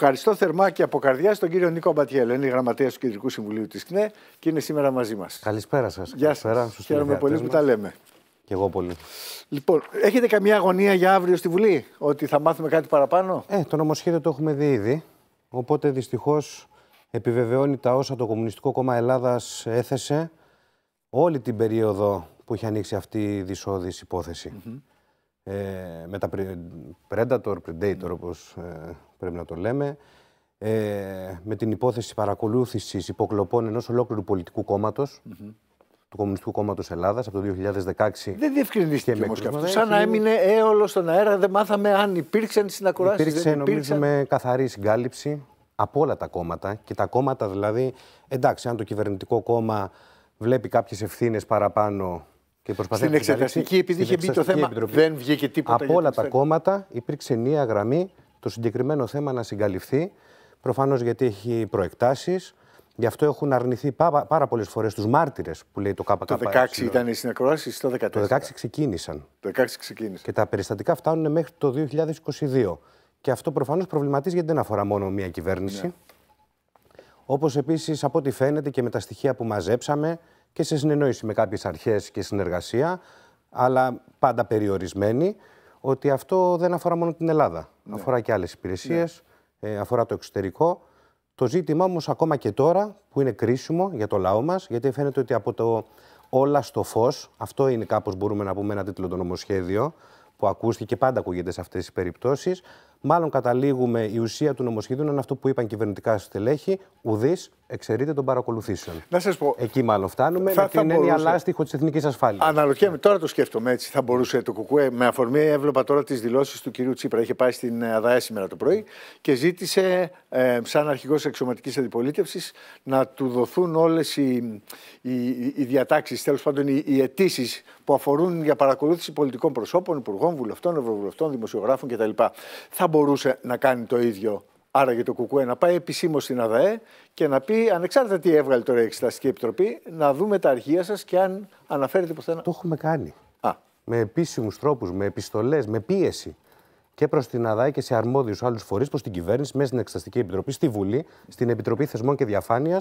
Ευχαριστώ θερμά και από καρδιά τον κύριο Νίκο Μπατιέλο. Είναι γραμματέας του Κεντρικού Συμβουλίου της ΚΝΕ και είναι σήμερα μαζί μας. Καλησπέρα σας. Γεια σας. Χαίρομαι πολύ που τα λέμε. Και εγώ πολύ. Λοιπόν, έχετε καμία αγωνία για αύριο στη Βουλή, ότι θα μάθουμε κάτι παραπάνω. Ε, το νομοσχέδιο το έχουμε δει ήδη. Οπότε δυστυχώς επιβεβαιώνει τα όσα το Κομμουνιστικό Κόμμα Ελλάδας έθεσε όλη την περίοδο που είχε ανοίξει αυτή η δυσόδη υπόθεση. ε, με τα predator, predator, όπως ε, πρέπει να το λέμε, ε, με την υπόθεση παρακολούθησης υποκλοπών ενός ολόκληρου πολιτικού κόμματος, του Κομμουνιστικού Κόμματος Ελλάδας από το 2016. Δεν διευκρινίστηκε όμως και αυτό. Σαν να έμεινε έολος στον αέρα, δεν μάθαμε αν υπήρξαν συνακουράσει. Υπήρξε, δεν υπήρξαν... νομίζουμε, καθαρή συγκάλυψη από όλα τα κόμματα. Και τα κόμματα δηλαδή, εντάξει, αν το κυβερνητικό κόμμα βλέπει κάποιες ευθύνες παραπάνω και προσπαθεί Στην εξεταστική, επειδή είχε μπει το θέμα, επιτροπή. δεν βγήκε τίποτα. Από όλα τα κόμματα υπήρξε μία γραμμή το συγκεκριμένο θέμα να συγκαλυφθεί, προφανώς γιατί έχει προεκτάσεις, Γι' αυτό έχουν αρνηθεί πάρα, πολλές φορές τους μάρτυρες που λέει το ΚΚΠ. Το 16 ήταν οι συνεκροάσεις το 14. Το 16 ξεκίνησαν. Το 16 ξεκίνησαν. Και τα περιστατικά φτάνουν μέχρι το 2022. Και αυτό προφανώς προβληματίζει γιατί δεν αφορά μόνο μία κυβέρνηση. Ναι. Όπως επίσης, από ό,τι φαίνεται και με τα στοιχεία που μαζέψαμε και σε συνεννόηση με κάποιες αρχές και συνεργασία, αλλά πάντα περιορισμένη, ότι αυτό δεν αφορά μόνο την Ελλάδα. Ναι. Αφορά και άλλες υπηρεσίες, ναι. ε, αφορά το εξωτερικό. Το ζήτημα όμως, ακόμα και τώρα, που είναι κρίσιμο για το λαό μας, γιατί φαίνεται ότι από το όλα στο φως, αυτό είναι κάπως μπορούμε να πούμε ένα τίτλο το νομοσχέδιο που ακούστηκε και πάντα ακούγεται σε αυτές τις περιπτώσεις, Μάλλον καταλήγουμε η ουσία του νομοσχεδίου να είναι αυτό που είπαν κυβερνητικά στελέχη, ουδής εξαιρείται των παρακολουθήσεων. Να σας πω. Εκεί μάλλον φτάνουμε. Θα, με την έννοια μπορούσε... λάστιχο της εθνικής ασφάλειας. τώρα το σκέφτομαι έτσι. Θα μπορούσε το Κουκουέ. Με αφορμή έβλεπα τώρα τις δηλώσεις του κυρίου Τσίπρα. Είχε πάει στην ε, ΑΔΑΕ σήμερα το πρωί και ζήτησε, ε, σαν αρχηγός εξωματική αντιπολίτευσης, να του δοθούν όλες οι, οι, οι διατάξεις, τέλος πάντων οι, οι αιτήσεις που αφορούν για παρακολούθηση πολιτικών προσώπων, υπουργών, βουλευτών, ευρωβουλευτών, δημοσιογράφων κτλ. Θα μπορούσε να κάνει το ίδιο άραγε το Κουκουέ να πάει επισήμως στην ΑΔΑΕ και να πει, ανεξάρτητα τι έβγαλε τώρα η Εξεταστική Επιτροπή, να δούμε τα αρχεία σας και αν αναφέρεται πουθενά. Το έχουμε κάνει. Α. Με επίσημους τρόπους, με επιστολές, με πίεση και προς την ΑΔΑΕ και σε αρμόδιους άλλους φορείς, προς την κυβέρνηση, μέσα στην Εξεταστική Επιτροπή, στη Βουλή, στην Επιτροπή Θεσμών και Διαφάνειας.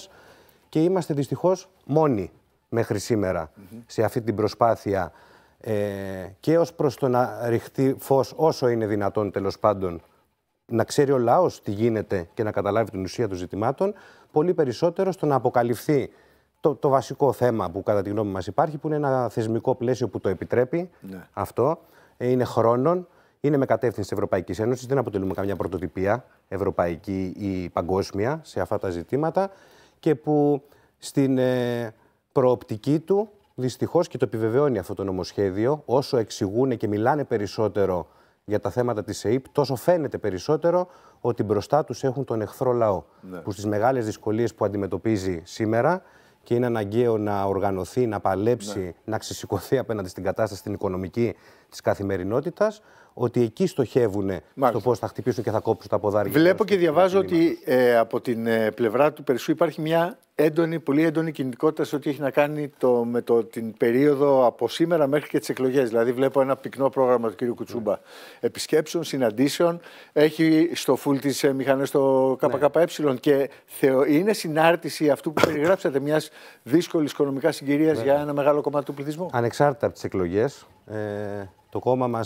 Και είμαστε δυστυχώς μόνοι μέχρι σήμερα σε αυτή την προσπάθεια ε, και ως προς το να ρηχτεί φως όσο είναι δυνατόν τέλος πάντων να ξέρει ο λαός τι γίνεται και να καταλάβει την ουσία των ζητημάτων, πολύ περισσότερο στο να αποκαλυφθεί το, το βασικό θέμα που κατά τη γνώμη μας υπάρχει, που είναι ένα θεσμικό πλαίσιο που το επιτρέπει ναι. αυτό, ε, είναι χρόνων, είναι με κατεύθυνση Ευρωπαϊκής Ένωσης, δεν αποτελούμε καμιά πρωτοτυπία ευρωπαϊκή ή παγκόσμια σε αυτά τα ζητήματα και που στην ε, προοπτική του Δυστυχώς και το επιβεβαιώνει αυτό το νομοσχέδιο. Όσο εξηγούν και μιλάνε περισσότερο για τα θέματα της ΕΕΠ, τόσο φαίνεται περισσότερο ότι μπροστά τους έχουν τον εχθρό λαό. Ναι. Που στις μεγάλες δυσκολίες που αντιμετωπίζει σήμερα και είναι αναγκαίο να οργανωθεί, να παλέψει, ναι. να ξεσηκωθεί απέναντι στην κατάσταση την οικονομική της καθημερινότητας, ότι εκεί στοχεύουν Μάλιστα. στο πώς θα χτυπήσουν και θα κόψουν τα ποδάρια. Βλέπω και διαβάζω ότι ε, από την ε, πλευρά του Περσού υπάρχει μια έντονη, πολύ έντονη κινητικότητα σε ό,τι έχει να κάνει το, με το, την περίοδο από σήμερα μέχρι και τις εκλογές. Δηλαδή, βλέπω ένα πυκνό πρόγραμμα του κ. Κουτσούμπα ναι. επισκέψεων, συναντήσεων. Έχει στο φουλ της ε, μηχανές το ναι. ΚΚΕ και θεω, είναι συνάρτηση αυτού που περιγράψατε μιας δύσκολης οικονομικά συγκυρίας για ένα μεγάλο κομμάτι του πληθυσμού. Ανεξάρτητα από τις εκλογές, ε, το κόμμα μας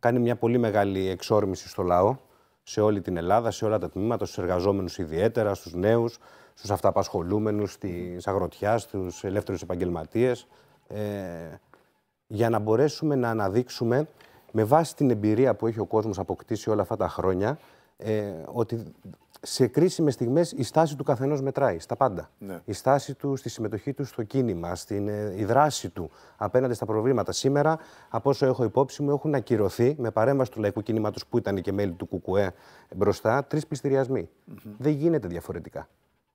κάνει μια πολύ μεγάλη εξόρμηση στο λαό, σε όλη την Ελλάδα, σε όλα τα τμήματα, στους εργαζόμενους ιδιαίτερα, στους νέους, στους αυταπασχολούμενους, τη αγροτιάς, στους ελεύθερους επαγγελματίες. Ε, για να μπορέσουμε να αναδείξουμε με βάση την εμπειρία που έχει ο κόσμος αποκτήσει όλα αυτά τα χρόνια ε, ότι σε κρίσιμες στιγμές η στάση του καθενός μετράει στα πάντα. Ναι. Η στάση του, στη συμμετοχή του στο κίνημα, στην ε, η δράση του απέναντι στα προβλήματα. Σήμερα, από όσο έχω υπόψη μου, έχουν ακυρωθεί με παρέμβαση του λαϊκού κινήματος που ήταν και μέλη του ΚΚΕ μπροστά τρεις πληστηριασμοί. Δεν γίνεται διαφορετικά.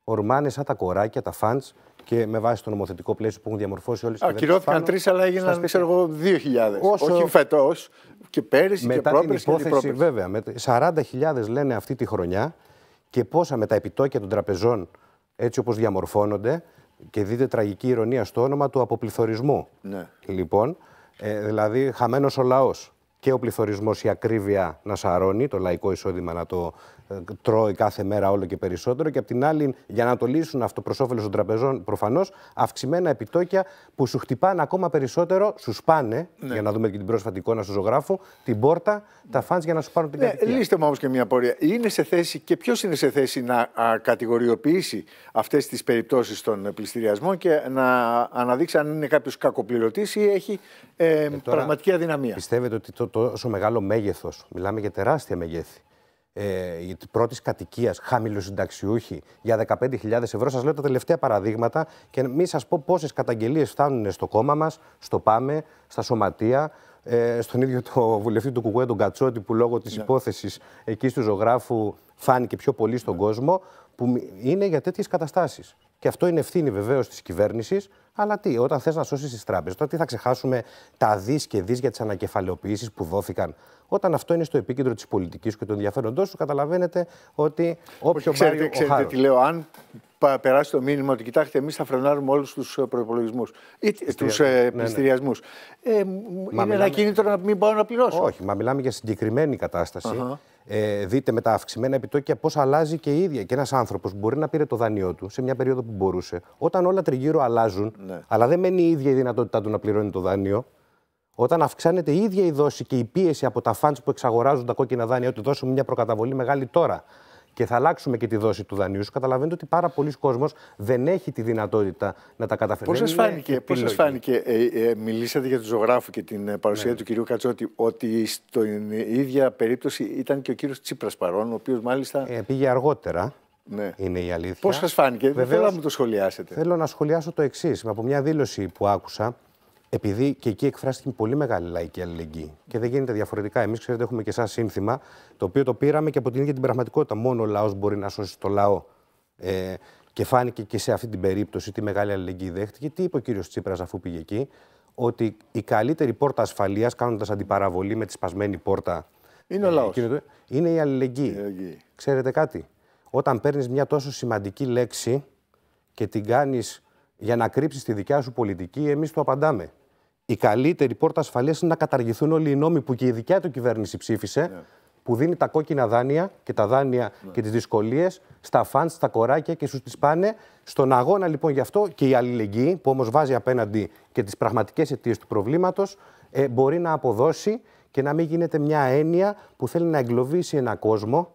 Ορμάνες σαν τα κοράκια, τα φαντ και με βάση το νομοθετικό πλαίσιο που έχουν διαμορφώσει όλες τις Ακυρώθηκαν τρεις, αλλά έγιναν, ξέρω εγώ, 2.000. Όσο... Όχι φετό και πέρυσι και πρόπερσι. Την υπόθεση, βέβαια, 40.000 λένε αυτή τη χρονιά και πόσα με τα επιτόκια των τραπεζών έτσι όπως διαμορφώνονται και δείτε τραγική ηρωνία στο όνομα του αποπληθωρισμού. Ναι. Λοιπόν, ε, δηλαδή χαμένος ο λαός και ο πληθωρισμός, η ακρίβεια να σαρώνει, το λαϊκό εισόδημα να το ε, τρώει κάθε μέρα όλο και περισσότερο. Και απ' την άλλη, για να το λύσουν αυτό προς όφελος των τραπεζών, προφανώς αυξημένα επιτόκια που σου χτυπάνε ακόμα περισσότερο, σου σπάνε, ναι. για να δούμε και την πρόσφατη εικόνα στο ζωγράφο, την πόρτα, τα φαντ για να σου πάρουν την ναι, κατοικία. Λύστε μου όμως και μια πορεία. Είναι σε θέση και ποιος είναι σε θέση να κατηγοριοποιήσει αυτές τις περιπτώσεις των πληστηριασμών και να αναδείξει αν είναι κάποιος κακοπληρωτής ή έχει ε, ε τώρα, πραγματική αδυναμία. Πιστεύετε ότι το, τόσο μεγάλο μέγεθος, μιλάμε για τεράστια μεγέθη, ε, πρώτης κατοικίας, χαμηλοσυνταξιούχοι για 15.000 ευρώ. Σας λέω τα τελευταία παραδείγματα και μην σας πω πόσες καταγγελίες φτάνουν στο κόμμα μας, στο ΠΑΜΕ, στα σωματεία, ε, στον ίδιο το βουλευτή του Κουκουέ, τον Κατσότη, που λόγω της ναι. υπόθεσης υπόθεση εκεί του ζωγράφου φάνηκε πιο πολύ στον κόσμο, που είναι για τέτοιες καταστάσεις. Και αυτό είναι ευθύνη βεβαίως της κυβέρνησης. Αλλά τι, όταν θες να σώσεις τις τράπεζες, τότε τι θα ξεχάσουμε τα δις και δις για τις ανακεφαλαιοποιήσεις που δόθηκαν. Όταν αυτό είναι στο επίκεντρο της πολιτικής και του ενδιαφέροντό σου, καταλαβαίνετε ότι όποιο Όχι, ξέρετε, ξέρετε τι λέω. Αν περάσει το μήνυμα ότι κοιτάξτε, εμείς θα φρενάρουμε όλους τους ε, προπολογισμού ή του ε, ναι, ναι. πληστηριασμού. Ε, είναι ένα κίνητρο να μην πάω να πληρώσω. Όχι, μα μιλάμε για συγκεκριμένη ε, δείτε με τα αυξημένα επιτόκια πώς αλλάζει και η ίδια. Και ένας άνθρωπος μπορεί να πήρε το δάνειό του σε μια περίοδο που μπορούσε. Όταν όλα τριγύρω αλλάζουν, ναι. αλλά δεν μένει η ίδια η δυνατότητά του να πληρώνει το δάνειο, όταν αυξάνεται η ίδια η δόση και η πίεση από τα φαντ που εξαγοράζουν τα κόκκινα δάνεια, ότι δώσουμε μια προκαταβολή μεγάλη τώρα και θα αλλάξουμε και τη δόση του δανείου σου, καταλαβαίνετε ότι πάρα πολλοί κόσμος δεν έχει τη δυνατότητα να τα καταφέρει. Πώς σας φάνηκε, πώς φάνηκε ε, ε, μιλήσατε για τον ζωγράφο και την ε, παρουσία ναι. του κυρίου Κατσότη, ότι στην ε, ίδια περίπτωση ήταν και ο κύριος Τσίπρας παρόν, ο οποίος μάλιστα... Ε, πήγε αργότερα. Ναι. Είναι η αλήθεια. Πώς σας φάνηκε, δεν θέλω να μου το σχολιάσετε. Θέλω να σχολιάσω το εξής. Από μια δήλωση που άκουσα επειδή και εκεί εκφράστηκε πολύ μεγάλη λαϊκή αλληλεγγύη και δεν γίνεται διαφορετικά. Εμείς, ξέρετε, έχουμε και εσάς σύνθημα, το οποίο το πήραμε και από την ίδια την πραγματικότητα. Μόνο ο λαός μπορεί να σώσει το λαό. Ε, και φάνηκε και σε αυτή την περίπτωση τι μεγάλη αλληλεγγύη δέχτηκε. Τι είπε ο κύριος Τσίπρας αφού πήγε εκεί, Ότι η καλύτερη πόρτα ασφαλείας, κάνοντας αντιπαραβολή με τη σπασμένη πόρτα. Είναι ο ε, λαός. Είναι η αλληλεγγύη. η αλληλεγγύη. Ξέρετε κάτι, όταν παίρνεις μια τόσο σημαντική λέξη και την κάνεις για να κρύψεις τη δικιά σου πολιτική, εμείς το απαντάμε. Η καλύτερη πόρτα ασφαλείας είναι να καταργηθούν όλοι οι νόμοι που και η δικιά του κυβέρνηση ψήφισε, ναι. που δίνει τα κόκκινα δάνεια και τα δάνεια ναι. και τις δυσκολίες στα φαντ, στα κοράκια και στου τις πάνε. Στον αγώνα λοιπόν γι' αυτό και η αλληλεγγύη, που όμως βάζει απέναντι και τις πραγματικές αιτίες του προβλήματος, ε, μπορεί να αποδώσει και να μην γίνεται μια έννοια που θέλει να εγκλωβίσει ένα κόσμο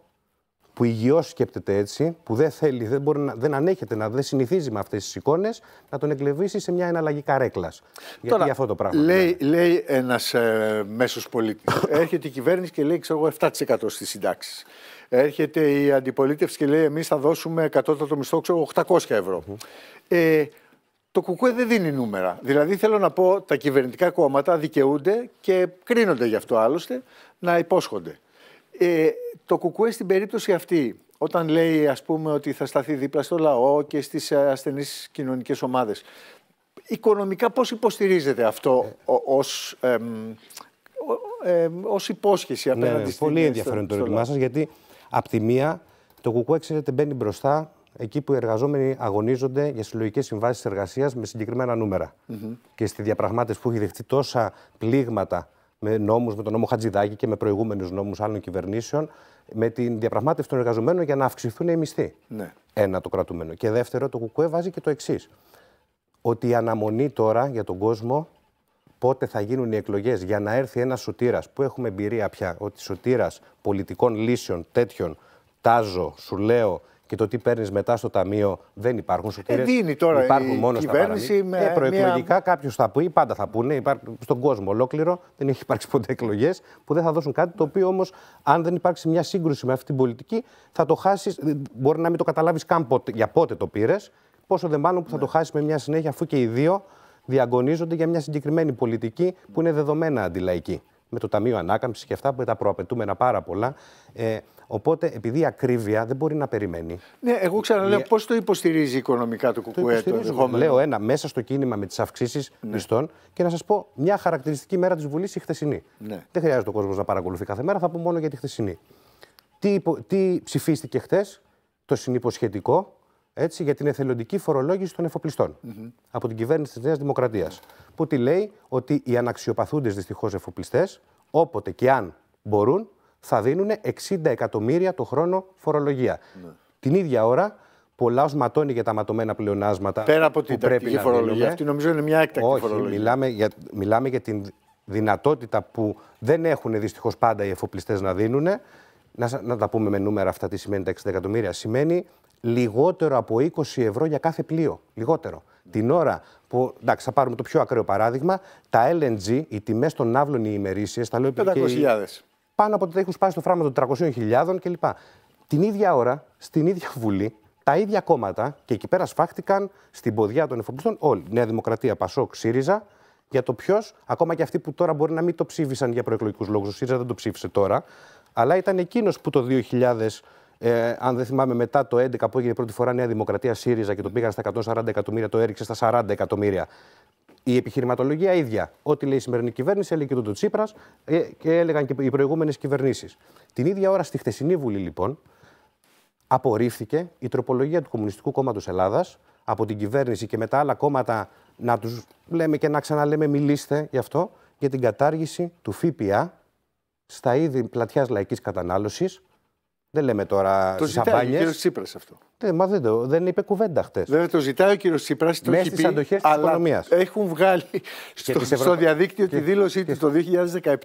που υγιώ σκέπτεται έτσι, που δεν θέλει, δεν, μπορεί να, δεν ανέχεται να δεν συνηθίζει με αυτές τις εικόνες, να τον εκλεβήσει σε μια εναλλαγή καρέκλας. Γιατί αυτό το πράγμα. Λέει, δηλαδή. λέει ένας ε, μέσος πολίτης. Έρχεται η κυβέρνηση και λέει, ξέρω 7% στις συντάξεις. Έρχεται η αντιπολίτευση και λέει, εμείς θα δώσουμε το μισθό, ξέρω 800 ευρώ. ε, το κουκουέ δεν δίνει νούμερα. Δηλαδή θέλω να πω, τα κυβερνητικά κόμματα δικαιούνται και κρίνονται γι' αυτό άλλωστε να υπόσχονται. Ε, το κουκουέ στην περίπτωση αυτή, όταν λέει ας πούμε ότι θα σταθεί δίπλα στο λαό και στις ε, ασθενείς κοινωνικές ομάδες, οικονομικά πώς υποστηρίζεται αυτό ναι. ως, εμ, ως υπόσχεση ναι, απέναντι ναι, στην Πολύ ενδιαφέρον το ερώτημά σας, γιατί απ' τη μία το κουκουέ ξέρετε μπαίνει μπροστά εκεί που οι εργαζόμενοι αγωνίζονται για συλλογικές συμβάσεις εργασίας με συγκεκριμένα νούμερα. Και στη διαπραγμάτευσης που έχει δεχτεί τόσα πλήγματα με νόμους, με τον νόμο Χατζηδάκη και με προηγούμενους νόμους άλλων κυβερνήσεων, με την διαπραγμάτευση των εργαζομένων για να αυξηθούν οι μισθοί. Ναι. Ένα το κρατούμενο. Και δεύτερο, το Κουκουέ βάζει και το εξής. Ότι η αναμονή τώρα για τον κόσμο πότε θα γίνουν οι εκλογές για να έρθει ένας σωτήρας που έχουμε εμπειρία πια ότι σωτήρας πολιτικών λύσεων τέτοιων, τάζω, σου λέω και το τι παίρνεις μετά στο ταμείο δεν υπάρχουν σου ε, Δίνει τώρα υπάρχουν η μόνο κυβέρνηση με. Ε, προεκλογικά μια... κάποιος θα πει, πάντα θα πούνε, υπάρχουν στον κόσμο ολόκληρο. Δεν έχει υπάρξει ποτέ εκλογές που δεν θα δώσουν κάτι το οποίο όμως, αν δεν υπάρξει μια σύγκρουση με αυτή την πολιτική, θα το χάσεις. Ε, μπορεί να μην το καταλάβεις καν ποτέ, για πότε το πήρες. Πόσο δε μάλλον που θα το ναι. χάσεις με μια συνέχεια, αφού και οι δύο διαγωνίζονται για μια συγκεκριμένη πολιτική που είναι δεδομένα αντιλαϊκή. Με το Ταμείο Ανάκαμψης και αυτά, που τα προαπαιτούμενα πάρα πολλά. Ε, Οπότε, επειδή η ακρίβεια δεν μπορεί να περιμένει. Ναι, εγώ ξαναλέω η... πώς το υποστηρίζει οικονομικά το ΚΚΕ το Λέω ένα μέσα στο κίνημα με τις αυξήσεις ναι. και να σας πω μια χαρακτηριστική μέρα της Βουλής, η χθεσινή. Ναι. Δεν χρειάζεται ο κόσμος να παρακολουθεί κάθε μέρα, θα πω μόνο για τη χθεσινή. Τι, τι ψηφίστηκε χθες, το συνυποσχετικό έτσι, για την εθελοντική φορολόγηση των εφοπλιστών από την κυβέρνηση της Νέας Δημοκρατίας. Mm Που τη λέει ότι οι αναξιοπαθούντες δυστυχώς εφοπλιστές, όποτε και αν μπορούν, θα δίνουν 60 εκατομμύρια το χρόνο φορολογία. Ναι. Την ίδια ώρα, πολλά ως ματώνει για τα ματωμένα πλεονάσματα. Πέρα από την τακτική φορολογία. Αυτή νομίζω είναι μια έκτακτη Όχι, φορολογία. Μιλάμε για, μιλάμε για την δυνατότητα που δεν έχουν δυστυχώς πάντα οι εφοπλιστές να δίνουν. Να, να τα πούμε με νούμερα αυτά, τι σημαίνει τα 60 εκατομμύρια. Σημαίνει λιγότερο από 20 ευρώ για κάθε πλοίο. Λιγότερο. Την ώρα που, εντάξει, θα πάρουμε το πιο ακραίο παράδειγμα, τα LNG, οι τιμές των ναύλων οι τα λέω 500.000 πάνω από το έχουν σπάσει το φράγμα των 300.000 κλπ. Την ίδια ώρα, στην ίδια Βουλή, τα ίδια κόμματα και εκεί πέρα σφάχτηκαν στην ποδιά των εφοπλιστών όλοι. Νέα Δημοκρατία, Πασόκ, ΣΥΡΙΖΑ, για το ποιος, ακόμα και αυτοί που τώρα μπορεί να μην το ψήφισαν για προεκλογικούς λόγους. Ο ΣΥΡΙΖΑ δεν το ψήφισε τώρα, αλλά ήταν εκείνος που το 2000. Ε, αν δεν θυμάμαι, μετά το 2011 που έγινε πρώτη φορά Νέα Δημοκρατία ΣΥΡΙΖΑ και το πήγαν στα 140 εκατομμύρια, το έριξε στα 40 εκατομμύρια η επιχειρηματολογία ίδια. Ό,τι λέει η σημερινή κυβέρνηση, έλεγε και το Τσίπρας ε, και έλεγαν και οι προηγούμενες κυβερνήσεις. Την ίδια ώρα στη χτεσινή Βουλή, λοιπόν, απορρίφθηκε η τροπολογία του Κομμουνιστικού Κόμματος Ελλάδας από την κυβέρνηση και μετά άλλα κόμματα να τους λέμε και να ξαναλέμε μιλήστε γι' αυτό για την κατάργηση του ΦΠΑ στα είδη πλατιάς λαϊκής κατανάλωσης. Δεν λέμε τώρα Το ζητάει ο Τσίπρας αυτό. Ε, μα δεν, το, δεν είπε κουβέντα χτες. Δεν το ζητάει ο κύριος Τσίπρας. Το Μέσα στι αντοχές της οικονομίας. Έχουν βγάλει στο, διαδίκτυο και... τη δήλωσή του το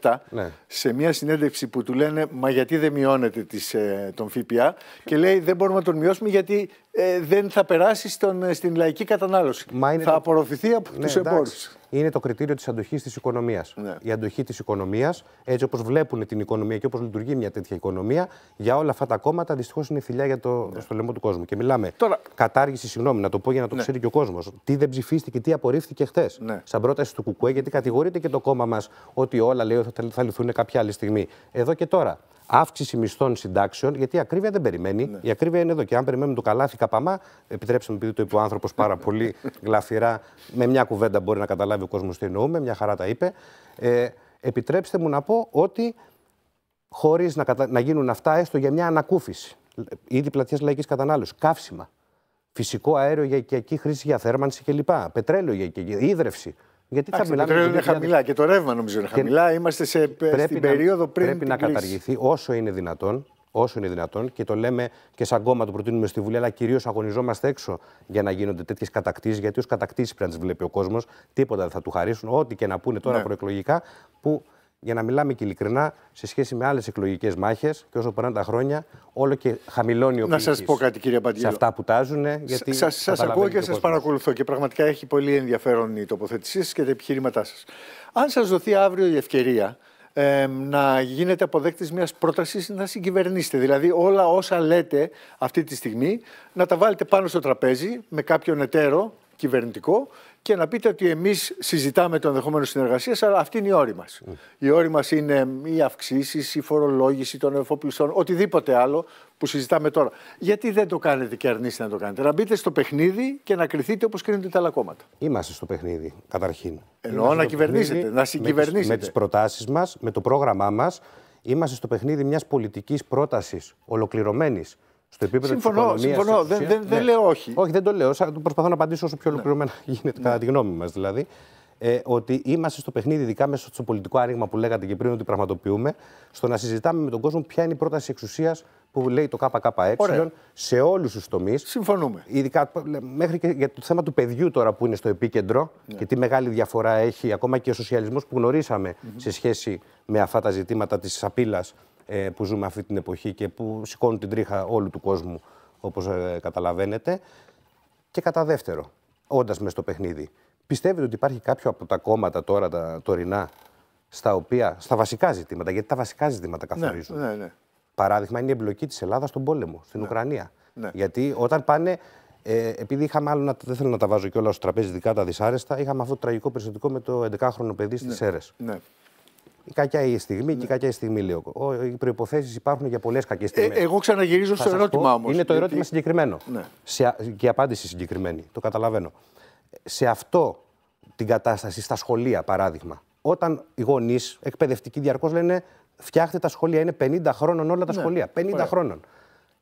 2017 ναι. σε μια συνέντευξη που του λένε Μα γιατί δεν μειώνεται τις, ε, τον ΦΠΑ και λέει Δεν μπορούμε να τον μειώσουμε γιατί ε, δεν θα περάσει στον, στην λαϊκή κατανάλωση. Μα θα απορροφηθεί από ναι, τους εμπόρους. Είναι το κριτήριο της αντοχής της οικονομίας. Ναι. Η αντοχή της οικονομίας, έτσι όπως βλέπουν την οικονομία και όπως λειτουργεί μια τέτοια οικονομία, για όλα αυτά τα κόμματα δυστυχώς είναι θηλιά για το, λαιμό του κόσμου. Και μιλάμε Τώρα... κατάργηση, συγγνώμη, να το πω για να το ναι. ξέρει και ο κόσμος. Τι δεν ψηφίστηκε, τι απορρίφθηκε χθες. Ναι. Σαν πρόταση του Κουκουέ, γιατί κατηγορείται και το κόμμα μας ότι όλα λέει ότι θα λυθούν κάποια άλλη στιγμή. Εδώ και τώρα. Αύξηση μισθών συντάξεων, γιατί η ακρίβεια δεν περιμένει. Ναι. Η ακρίβεια είναι εδώ. Και αν περιμένουμε το καλάθι καπαμά, επιτρέψτε μου, επειδή το είπε ο άνθρωπος πάρα πολύ γλαφυρά, με μια κουβέντα μπορεί να καταλάβει ο κόσμος τι εννοούμε, μια χαρά τα είπε. Ε, επιτρέψτε μου να πω ότι χωρίς να, να γίνουν αυτά, έστω για μια ανακούφιση είδη πλατιά λαϊκής κατανάλωσης, καύσιμα, φυσικό αέριο για οικιακή χρήση για θέρμανση κλπ. Πετρέλαιο για οικιακή, ίδρυυση. Γιατί Άξι, θα μιλάμε. Το είναι χαμηλά και το ρεύμα νομίζω είναι χαμηλά. Είμαστε σε, ε, στην να, περίοδο πριν. Πρέπει να καταργηθεί όσο είναι δυνατόν. Όσο είναι δυνατόν και το λέμε και σαν κόμμα το προτείνουμε στη Βουλή, αλλά κυρίως αγωνιζόμαστε έξω για να γίνονται τέτοιες κατακτήσεις. Γιατί ως κατακτήσεις πρέπει να τις βλέπει ο κόσμος, τίποτα δεν θα του χαρίσουν, ό,τι και να πούνε τώρα ναι. προεκλογικά, που για να μιλάμε και ειλικρινά σε σχέση με άλλες εκλογικές μάχες και όσο περνάνε τα χρόνια, όλο και χαμηλώνει ο πληθυσμό. Να σας πω κάτι, κύριε Σε αυτά που τάζουν. Σα ακούω και σα παρακολουθώ και πραγματικά έχει πολύ ενδιαφέρον η τοποθέτησή σα και τα επιχείρηματά σας. Αν σας δοθεί αύριο η ευκαιρία ε, να γίνετε αποδέκτης μιας πρότασης να συγκυβερνήσετε. Δηλαδή όλα όσα λέτε αυτή τη στιγμή να τα βάλετε πάνω στο τραπέζι με κάποιον εταίρο κυβερνητικό και να πείτε ότι εμείς συζητάμε το ενδεχόμενο συνεργασίας, αλλά αυτή είναι η όρη μας. Mm. Η όρη μας είναι οι αυξήσεις, η φορολόγηση των εφοπλιστών, οτιδήποτε άλλο που συζητάμε τώρα. Γιατί δεν το κάνετε και αρνείστε να το κάνετε. Να μπείτε στο παιχνίδι και να κριθείτε όπω κρίνονται τα άλλα κόμματα. Είμαστε στο παιχνίδι, καταρχήν. Εννοώ να κυβερνήσετε, να συγκυβερνήσετε. Με τις προτάσεις μας, με το πρόγραμμά μας, είμαστε στο παιχνίδι μιας πολιτικής πρότασης ολοκληρωμένης στο επίπεδο συμφωνώ, Συμφωνώ, δεν, δεν, δεν ναι. λέω όχι. Όχι, δεν το λέω. Προσπαθώ να απαντήσω όσο πιο ναι. ολοκληρωμένα ναι. γίνεται, κατά ναι. τη γνώμη μας δηλαδή. Ε, ότι είμαστε στο παιχνίδι, ειδικά μέσα στο πολιτικό άνοιγμα που λέγατε και πριν ότι πραγματοποιούμε, στο να συζητάμε με τον κόσμο ποια είναι η πρόταση εξουσίας που λέει το ΚΚΕ Ωραία. σε όλους τους τομείς. Συμφωνούμε. Ειδικά μέχρι και για το θέμα του παιδιού τώρα που είναι στο επίκεντρο ναι. και τι μεγάλη διαφορά έχει ακόμα και ο σοσιαλισμός που γνωρίσαμε σε σχέση με αυτά τα ζητήματα της απειλή ε, που ζούμε αυτή την εποχή και που σηκώνουν την τρίχα όλου του κόσμου, όπως ε, καταλαβαίνετε. Και κατά δεύτερο, όντας μες στο παιχνίδι, πιστεύετε ότι υπάρχει κάποιο από τα κόμματα τώρα, τα τωρινά, στα, οποία, στα βασικά ζητήματα, γιατί τα βασικά ζητήματα ναι, καθορίζουν. Ναι, ναι, Παράδειγμα είναι η εμπλοκή της Ελλάδας στον πόλεμο, στην ναι. Ουκρανία. Ναι. Γιατί όταν πάνε. Ε, επειδή είχαμε άλλο, δεν θέλω να τα βάζω κιόλας στο τραπέζι, δικά τα δυσάρεστα, είχαμε αυτό το τραγικό περιστατικό με το 11χρονο παιδί στις ναι. Σέρες. Ναι. Η κακιά η στιγμή και η ναι. κακιά η στιγμή, λέω. Οι προποθέσει υπάρχουν για πολλές κακές ε, στιγμές. εγώ ξαναγυρίζω στο ερώτημά όμως. Είναι το ερώτημα συγκεκριμένο. Ναι. και η απάντηση συγκεκριμένη. Το καταλαβαίνω. Σε αυτό την κατάσταση, στα σχολεία, παράδειγμα, όταν οι γονείς εκπαιδευτικοί διαρκώς λένε φτιάχτε τα σχολεία. Είναι 50 χρόνων όλα τα ναι, σχολεία. 50 χρόνων.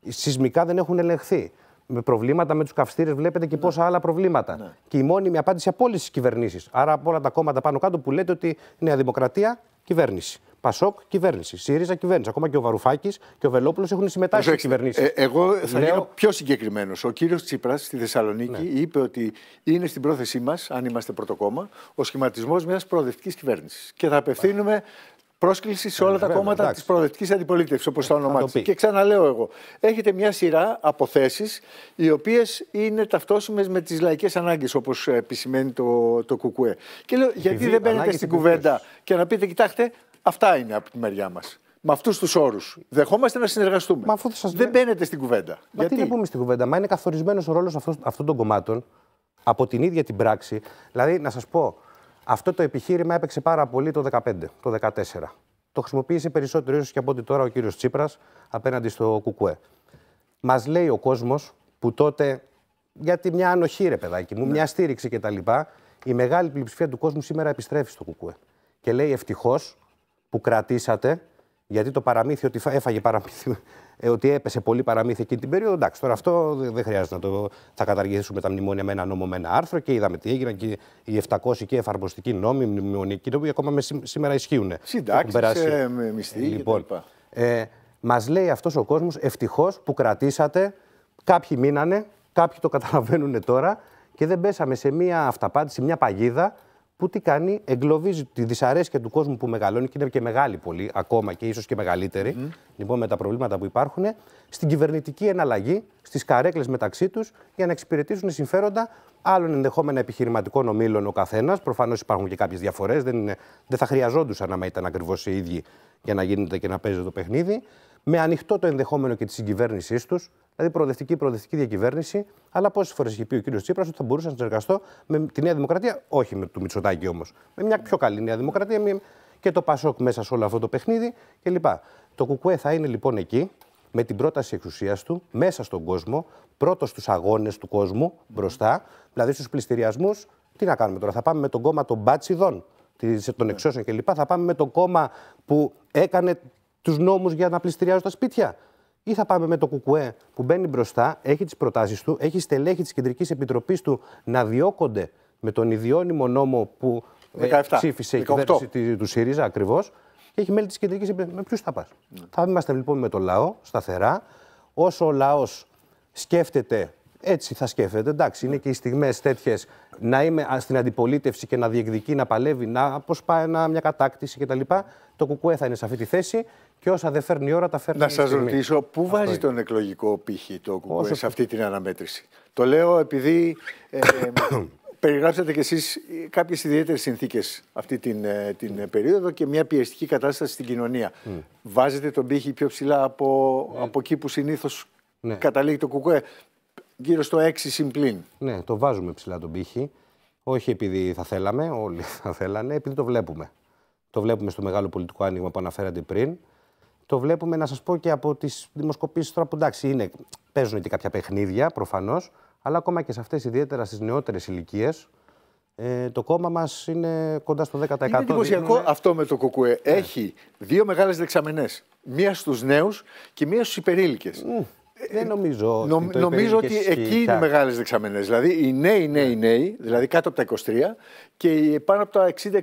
σεισμικά δεν έχουν ελεγχθεί. Με προβλήματα με τους καυστήρες, βλέπετε και πόσα άλλα προβλήματα. Και η μόνιμη απάντηση από όλες τις κυβερνήσεις. Άρα από όλα τα κόμματα πάνω κάτω που λέτε ότι η Νέα Δημοκρατία κυβέρνηση. Πασόκ κυβέρνηση. ΣΥΡΙΖΑ κυβέρνηση. Ακόμα και ο Βαρουφάκης και ο Βελόπουλος έχουν συμμετάσχει σε κυβερνήσει. εγώ θα Λέω... πιο συγκεκριμένος. Ο κύριος Τσίπρας στη Θεσσαλονίκη ναι. είπε ότι είναι στην πρόθεσή μας, αν είμαστε πρωτοκόμμα, ο σχηματισμός μιας προοδευτικής κυβέρνησης. Και θα απευθύνουμε πρόσκληση σε όλα τα κόμματα της προοδευτικής αντιπολίτευσης, όπως το ονομάζει. Και ξαναλέω εγώ. Έχετε μια σειρά από θέσει, οι οποίες είναι ταυτόσιμες με τις λαϊκές ανάγκες, όπως επισημαίνει το, το Και λέω, γιατί δεν μπαίνετε στην κουβέντα και να πείτε, κοιτάξτε, αυτά είναι από τη μεριά μας. Με αυτούς τους όρους. Δεχόμαστε να συνεργαστούμε. Μα σας... Δεν μπαίνετε στην κουβέντα. Μα γιατί δεν πούμε στην κουβέντα. Μα είναι καθορισμένος ο ρόλος αυτών των κομμάτων από την ίδια την πράξη. Δηλαδή, να σας πω, αυτό το επιχείρημα έπαιξε πάρα πολύ το 2015, το 2014. Το χρησιμοποίησε περισσότερο ίσως και από ό,τι τώρα ο κύριος Τσίπρας απέναντι στο Κουκουέ. Μας λέει ο κόσμος που τότε. Γιατί μια ανοχή, ρε παιδάκι μου, ναι. μια στήριξη κτλ. Η μεγάλη πλειοψηφία του κόσμου σήμερα επιστρέφει στο Κουκουέ. Και λέει ευτυχώς που κρατήσατε γιατί το παραμύθι ότι έφαγε παραμύθι, ε, ότι έπεσε πολύ παραμύθι εκείνη την περίοδο. Εντάξει, τώρα αυτό δεν χρειάζεται να το. Θα καταργήσουμε τα μνημόνια με ένα νόμο, με ένα άρθρο και είδαμε τι έγιναν και οι 700 και εφαρμοστικοί νόμοι, οι νόμοι, ακόμα με σήμερα ισχύουν. Ε, Συντάξεις, ε, με μισθή. Λοιπόν, ε, Μας λέει αυτός ο κόσμος, ευτυχώς που κρατήσατε. Κάποιοι μείνανε, κάποιοι το καταλαβαίνουν τώρα και δεν πέσαμε σε μια σε μια παγίδα που τι κάνει, εγκλωβίζει τη δυσαρέσκεια του κόσμου που μεγαλώνει και είναι και μεγάλη πολύ, ακόμα και ίσως και μεγαλύτερη, mm. λοιπόν, με τα προβλήματα που υπάρχουν, στην κυβερνητική εναλλαγή, στις καρέκλες μεταξύ τους για να εξυπηρετήσουν συμφέροντα άλλων ενδεχόμενα επιχειρηματικών ομίλων ο καθένας. Προφανώς υπάρχουν και κάποιες διαφορές, δεν, δεν θα χρειαζόντουσαν άμα ήταν ακριβώς οι ίδιοι για να γίνεται και να παίζει το παιχνίδι. Με ανοιχτό το ενδεχόμενο και τη συγκυβέρνησής τους, Δηλαδή προοδευτική, προοδευτική διακυβέρνηση. Αλλά πόσες φορές έχει πει ο κύριος Τσίπρας ότι θα μπορούσα να συνεργαστώ με τη Νέα Δημοκρατία, όχι με του Μητσοτάκη όμως. Με μια πιο καλή Νέα Δημοκρατία και το Πασόκ μέσα σε όλο αυτό το παιχνίδι κλπ. Το Κουκουέ θα είναι λοιπόν εκεί με την πρόταση εξουσίας του μέσα στον κόσμο, πρώτος στους αγώνες του κόσμου μπροστά, δηλαδή στους πληστηριασμούς. Τι να κάνουμε τώρα, θα πάμε με τον κόμμα των μπάτσιδων, των εξώσεων κλπ. Θα πάμε με το κόμμα που έκανε τους νόμους για να πληστηριάζουν τα σπίτια ή θα πάμε με το Κουκουέ που μπαίνει μπροστά, έχει τις προτάσεις του, έχει στελέχη της Κεντρικής Επιτροπής του να διώκονται με τον ιδιώνυμο νόμο που 17, ε, ψήφισε η κυβέρνηση του ΣΥΡΙΖΑ ακριβώς και έχει μέλη της Κεντρικής Επιτροπής. Με ποιους θα πας. Ναι. Θα είμαστε λοιπόν με το λαό σταθερά. Όσο ο λαός σκέφτεται, έτσι θα σκέφτεται. Εντάξει, είναι και οι στιγμές τέτοιες να είμαι στην αντιπολίτευση και να διεκδικεί, να παλεύει, να πάει μια κατάκτηση κτλ. Το κουκουέ θα είναι σε αυτή τη θέση και όσα δεν φέρνει η ώρα, τα φέρνει Να σα ρωτήσω, πού βάζει τον εκλογικό πύχη το ΚΚΕ σε αυτή την αναμέτρηση. Το λέω επειδή ε, περιγράψατε κι εσείς κάποιες ιδιαίτερες συνθήκες αυτή την, ε, την ε, περίοδο και μια πιεστική κατάσταση στην κοινωνία. Mm. Βάζετε τον πύχη πιο ψηλά από, ναι. από εκεί που συνήθως ναι. καταλήγει το κουκουέ, γύρω στο 6 συμπλήν. Ναι, το βάζουμε ψηλά τον πύχη, όχι επειδή θα θέλαμε, όλοι θα θέλανε, επειδή το βλέπουμε. Το βλέπουμε στο μεγάλο πολιτικό άνοιγμα που αναφέρατε πριν, το βλέπουμε να σας πω και από τις δημοσκοπήσεις τώρα που εντάξει είναι, παίζουν και κάποια παιχνίδια προφανώς, αλλά ακόμα και σε αυτές ιδιαίτερα στις νεότερες ηλικίες. Ε, το κόμμα μας είναι κοντά στο 10%. Είναι εντυπωσιακό αυτό με το ΚΚΕ. Ναι. Έχει δύο μεγάλες δεξαμενές. Μία στους νέους και μία στους υπερήλικες. Mm. Δεν νομίζω. Ε, νομ, ότι νομίζω ότι εκεί είναι μεγάλες δεξαμενές. Δηλαδή οι νέοι, νέοι, νέοι, δηλαδή κάτω από τα 23 και πάνω από τα 60-65,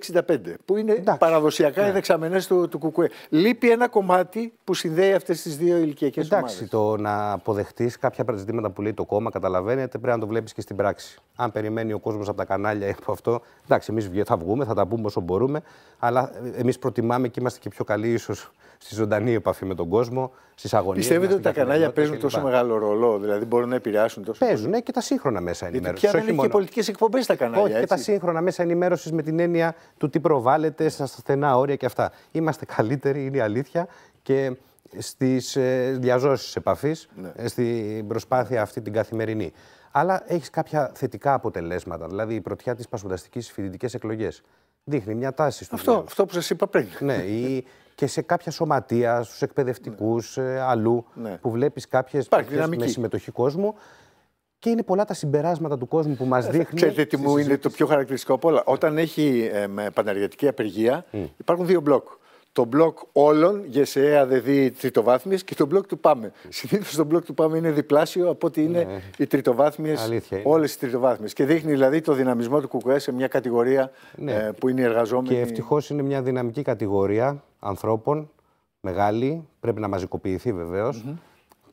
που είναι Εντάξει. παραδοσιακά ναι. οι δεξαμενές του, του Κουκουέ. Λείπει ένα κομμάτι που συνδέει αυτές τις δύο ηλικιακές ομάδε. Εντάξει, ομάδες. το να αποδεχτείς κάποια ζητήματα που λέει το κόμμα, καταλαβαίνετε, πρέπει να το βλέπεις και στην πράξη. Αν περιμένει ο κόσμος από τα κανάλια από αυτό. Εντάξει, εμείς θα βγούμε, θα τα πούμε όσο μπορούμε, αλλά ε, εμείς προτιμάμε και είμαστε και πιο καλοί, ίσως στη ζωντανή επαφή με τον κόσμο, στις αγωνίες. Πιστεύετε ότι τα κανάλια παίζουν τόσο μεγάλο ρόλο, δηλαδή μπορούν να επηρεάσουν τόσο. Παίζουν ε, και τα σύγχρονα μέσα ενημέρωση. δεν είναι και πολιτικές εκπομπές τα κανάλια. Όχι, και τα σύγχρονα μέσα ενημέρωσης με την έννοια του τι προβάλλεται στα στενά όρια και αυτά. Είμαστε καλύτεροι, είναι η αλήθεια. Και στις ε, διαζώσεις επαφής, ναι. ε, στην προσπάθεια αυτή την καθημερινή. Αλλά έχεις κάποια θετικά αποτελέσματα. Δηλαδή, η πρωτιά της πασπονταστική στι φοιτητικές εκλογές δείχνει μια τάση στο αυτό, αυτό που σας είπα πριν. Ναι, και σε κάποια σωματεία, στους εκπαιδευτικούς, ναι. ε, αλλού, ναι. που βλέπεις κάποιες με συμμετοχή κόσμου. Και είναι πολλά τα συμπεράσματα του κόσμου που μας ε, δείχνει. Ξέρετε τι μου είναι το πιο χαρακτηριστικό από όλα. Όταν έχει ε, πανεργατική απεργία, mm. υπάρχουν δύο μπλοκ. Το μπλοκ όλων, σε ε, δεδί, τριτοβάθμιες και το μπλοκ του Πάμε. Mm. Συνήθως το μπλοκ του Πάμε είναι διπλάσιο από ότι είναι ναι. οι τριτοβάθμιες, όλες οι τριτοβάθμιες. Και δείχνει δηλαδή το δυναμισμό του ΚΚΕ σε μια κατηγορία ναι. ε, που είναι οι εργαζόμενοι. Και ευτυχώς είναι μια δυναμική κατηγορία ανθρώπων, μεγάλη, πρέπει να μαζικοποιηθεί βεβαίως. Mm-hmm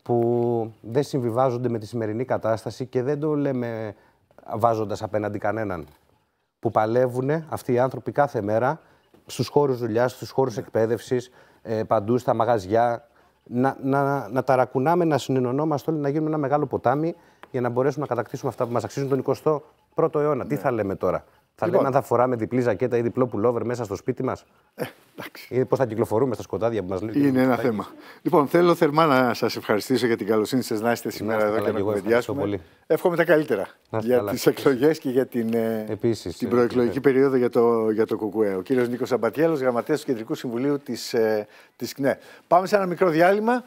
που δεν συμβιβάζονται με τη σημερινή κατάσταση και δεν το λέμε βάζοντας απέναντι κανέναν. Που παλεύουν αυτοί οι άνθρωποι κάθε μέρα στους χώρους δουλειάς, στους χώρους ναι. εκπαίδευσης, ε, παντού στα μαγαζιά. Να, να, να ταρακουνάμε, να συνενωνόμαστε όλοι, να γίνουμε ένα μεγάλο ποτάμι για να μπορέσουμε να κατακτήσουμε αυτά που μας αξίζουν τον 21ο αιώνα. Τι ναι. θα λέμε τώρα. Θα λοιπόν, λέμε αν θα φοράμε διπλή ζακέτα ή διπλό πουλόβερ μέσα στο σπίτι μας. Ε, ή πώς θα κυκλοφορούμε στα σκοτάδια που μας λέει. Είναι ένα θέμα. Λοιπόν, θέλω θερμά να σας ευχαριστήσω για την καλοσύνη σας να είστε σήμερα εδώ και να κουβεντιάσουμε. Εύχομαι τα καλύτερα για τις εκλογές και για την, ε, την ε, προεκλογική ε, περίοδο για το, για το ΚΚΕ. Ο κύριος Νίκος Αμπατιέλος, γραμματέας του Κεντρικού Συμβουλίου της ΚΝΕ. Πάμε σε ένα μικρό διάλειμμα.